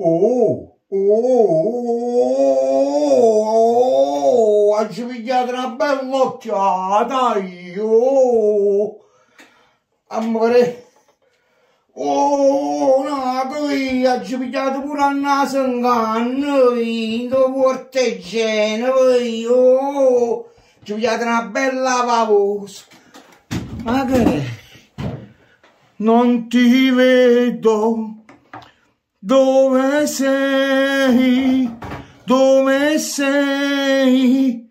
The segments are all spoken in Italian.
Oh, oh, oh, oh, ha pigliato una bella occhiata, io. Amore. Oh, no, poi ha pigliato pure a naso in canno, lo porteggiano, poi, oh. Ci una bella pavosa. Ma che? Non ti vedo. Dove sei? Dove sei?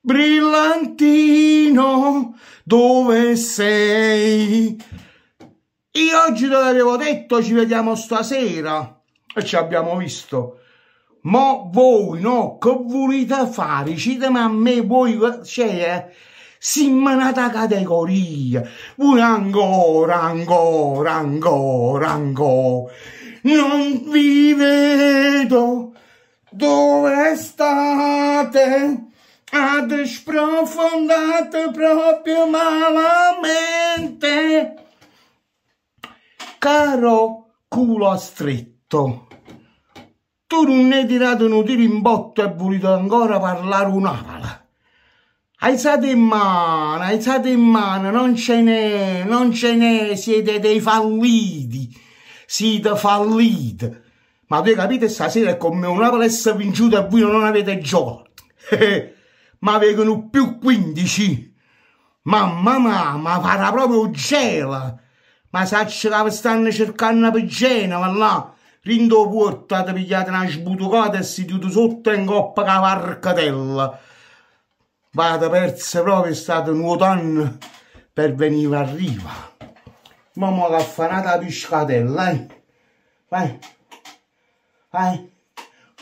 Brillantino, dove sei? Io oggi te l'avevo detto, ci vediamo stasera. E ci abbiamo visto. Ma voi, no, che volete fare? Cite ma a me voi, cioè, eh? simmanata categoria. Voi ancora, ancora, ancora, ancora non vi vedo. Dove state? Ad sprofondate proprio malamente. Caro culo a stretto, tu non ne hai tirato un tiro in botto e hai voluto ancora parlare un'ala Alzate in mano, alzate in mano, non ce n'è, non ce n'è, siete dei falliti siete fallite. Ma voi capite, stasera è come una palestra vinciuta e voi non avete gioco. ma vengono più 15. Mamma mamma, farà proprio gela. Ma saccia che stanno cercando una pigena, ma là, rindo portate, pigliate una sbutucata e si chiude sotto in coppa cavarcatella. Vada perse proprio, è stato nuotando per venire a riva. Mamma raffanata piscatella, vai, vai, vai.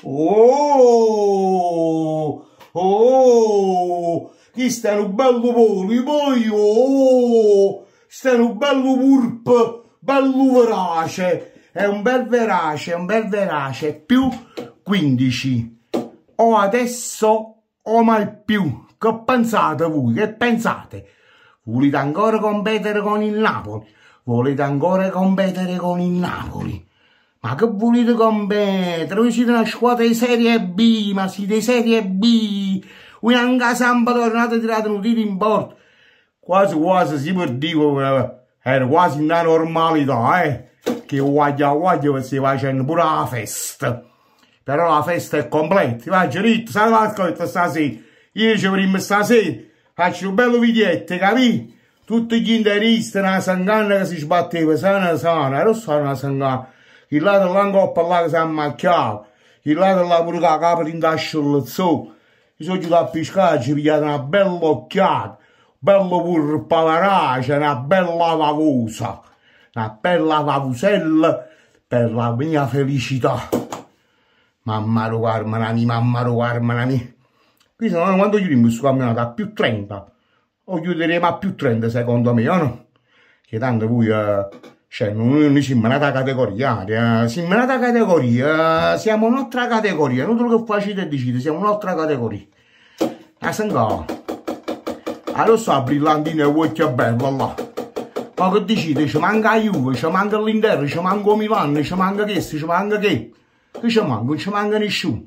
Oh, oh, chi sta un bello poli, poi, oh, sta un bello purp, bello verace, è un bel verace, è un bel verace, più 15. O adesso o mai più, che pensate voi, che pensate? Volete ancora competere con il Napoli? Volete ancora competere con il Napoli? Ma che volete competere? Voi siete una squadra di Serie B, ma siete di Serie B! Voi anche samba tornate tirate un tiro in porto! Quasi quasi si per dico, eh, era quasi una normalità, eh! Che guaglia guaglia che si facendo pure la festa! Però la festa è completa, si va diritto, sai la stasera! Io ci prima stasera, faccio un bello biglietto, capito? tutti gli interisti, una sangana che si sbatteva, sana sana, era solo una sangana. Il là della coppa là che si ammacchiava, il là della pure che la capa in tascia lì su. Io sono giù a pescare, ci pigliate una bella occhiata, bello pur pavarace, una bella vacusa, una bella vacusella per la mia felicità. Mamma lo carmanami, mamma lo carmanami. Qui se no quando io rimbo a campionato a più 30 o chiuderemo a più 30 secondo me, no? Che tanto voi, eh, cioè, noi siamo eh, eh, un'altra categoria, eh, siamo un'altra categoria, siamo un'altra categoria, non quello che facete e decidete, siamo un'altra categoria. Ah, sento, allora ah, so, brillantino e vuoi che bello, là. Ma che decide, ci manca Juve, ci manca l'Inter, ci manca Milano, ci manca questo, ci manca che, che ci manca, non ci manca nessuno.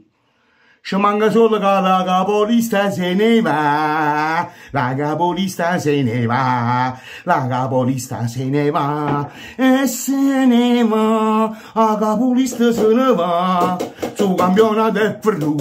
Ci manca solo che la capolista se ne va, la capolista se ne va, la capolista se ne va, e se ne va, la capolista se ne va, su campionato è ferru,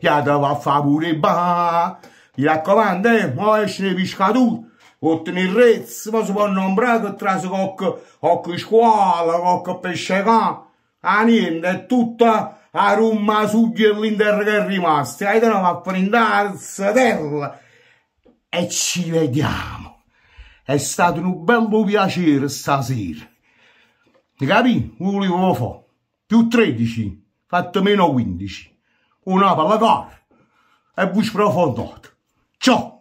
ja te va a fa pure ba. Mi raccomando, eh, mo esce ne piscatù, il rezzo, ma si può nombrare che trascocco, occhi scuola, occhi pesce cane, a ah, niente, è tutta a Roma suglia l'Inter che è rimasta. Hai trovato a prendersi terra. E ci vediamo. È stato un bel piacere stasera. Capì? Volevo fare. Più 13, fatto meno 15. Una palla car. E voi sprofondato. Ciao!